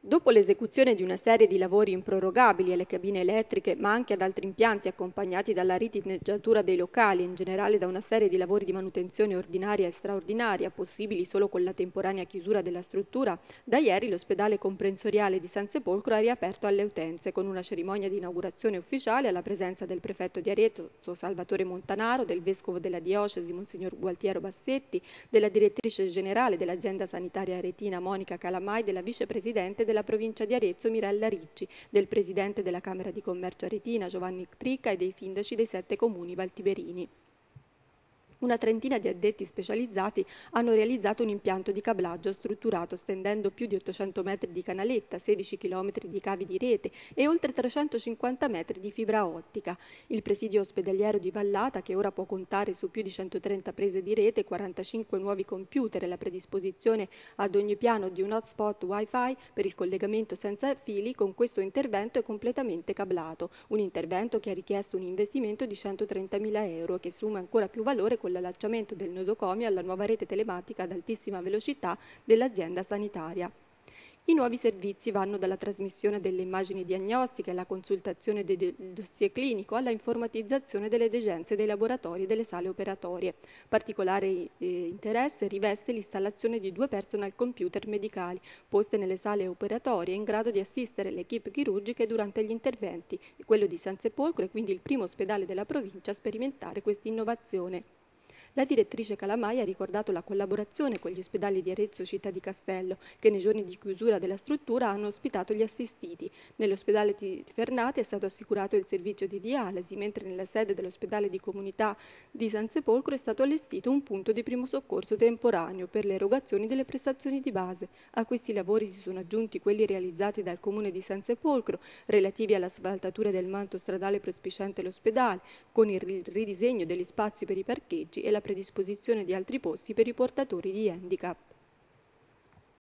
Dopo l'esecuzione di una serie di lavori improrogabili alle cabine elettriche, ma anche ad altri impianti accompagnati dalla ritineggiatura dei locali e in generale da una serie di lavori di manutenzione ordinaria e straordinaria, possibili solo con la temporanea chiusura della struttura, da ieri l'ospedale comprensoriale di San Sepolcro ha riaperto alle utenze con una cerimonia di inaugurazione ufficiale alla presenza del prefetto di Arezzo Salvatore Montanaro, del vescovo della diocesi Monsignor Gualtiero Bassetti, della direttrice generale dell'azienda sanitaria aretina Monica Calamai, della vicepresidente della provincia di Arezzo Mirella Ricci, del presidente della Camera di Commercio Aretina Giovanni Trica e dei sindaci dei sette comuni valtiberini. Una trentina di addetti specializzati hanno realizzato un impianto di cablaggio strutturato stendendo più di 800 metri di canaletta, 16 km di cavi di rete e oltre 350 metri di fibra ottica. Il presidio ospedaliero di Vallata, che ora può contare su più di 130 prese di rete, 45 nuovi computer e la predisposizione ad ogni piano di un hotspot wifi per il collegamento senza fili, con questo intervento è completamente cablato. Un intervento che ha richiesto un investimento di 130 mila euro che assume ancora più valore con con l'allacciamento del nosocomio alla nuova rete telematica ad altissima velocità dell'azienda sanitaria. I nuovi servizi vanno dalla trasmissione delle immagini diagnostiche alla consultazione del dossier clinico alla informatizzazione delle degenze dei laboratori e delle sale operatorie. Particolare eh, interesse riveste l'installazione di due personal computer medicali poste nelle sale operatorie in grado di assistere le equip chirurgiche durante gli interventi. Quello di San Sepolcro è quindi il primo ospedale della provincia a sperimentare questa innovazione. La direttrice Calamai ha ricordato la collaborazione con gli ospedali di Arezzo Città di Castello, che nei giorni di chiusura della struttura hanno ospitato gli assistiti. Nell'ospedale di Fernate è stato assicurato il servizio di dialisi, mentre nella sede dell'ospedale di comunità di San Sepolcro è stato allestito un punto di primo soccorso temporaneo per le erogazioni delle prestazioni di base. A questi lavori si sono aggiunti quelli realizzati dal comune di San Sepolcro, relativi all'asfaltatura del manto stradale prospiciente l'ospedale, con il ridisegno degli spazi per i parcheggi e la della predisposizione di altri posti per i portatori di handicap.